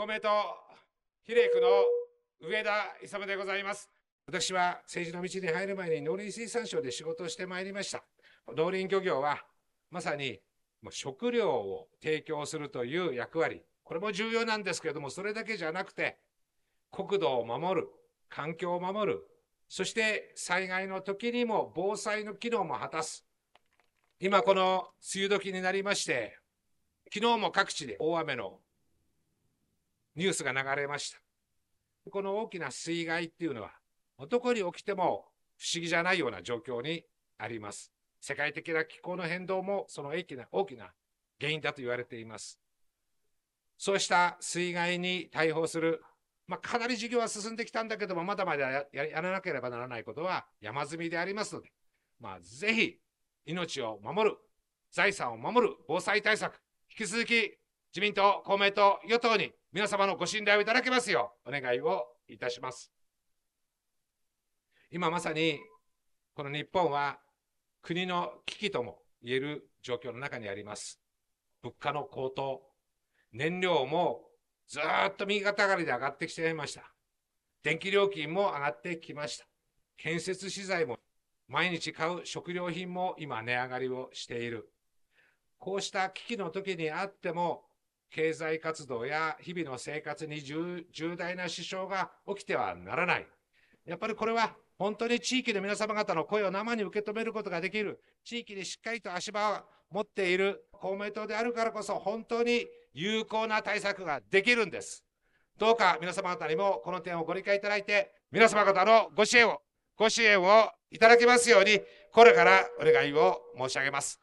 公明党比例区の上田勇でございます。私は政治の道に入る前に農林水産省で仕事をしてまいりました。農林漁業はまさに食料を提供するという役割、これも重要なんですけれども、それだけじゃなくて、国土を守る、環境を守る、そして災害の時にも防災の機能も果たす。今この梅雨時になりまして、昨日も各地で大雨のニュースが流れました。この大きな水害っていうのは、どこに起きても不思議じゃないような状況にあります。世界的な気候の変動もその大きな大きな原因だと言われています。そうした水害に対応する、まあ、かなり授業は進んできたんだけども、まだまだややらなければならないことは山積みでありますので、まあ、ぜひ命を守る、財産を守る防災対策、引き続き自民党、公明党、与党に皆様のご信頼をいただけますようお願いをいたします。今まさにこの日本は国の危機とも言える状況の中にあります。物価の高騰、燃料もずっと右肩上がりで上がってきちゃいました。電気料金も上がってきました。建設資材も毎日買う食料品も今値上がりをしている。こうした危機の時にあっても経済活動や日々の生活に重大な支障が起きてはならない。やっぱりこれは本当に地域の皆様方の声を生に受け止めることができる、地域にしっかりと足場を持っている公明党であるからこそ本当に有効な対策ができるんです。どうか皆様方にもこの点をご理解いただいて、皆様方のご支援を、ご支援をいただけますように、これからお願いを申し上げます。